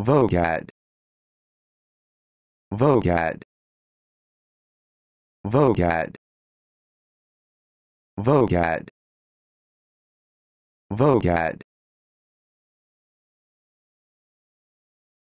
Vogad Vogad Vogad Vogad Vogad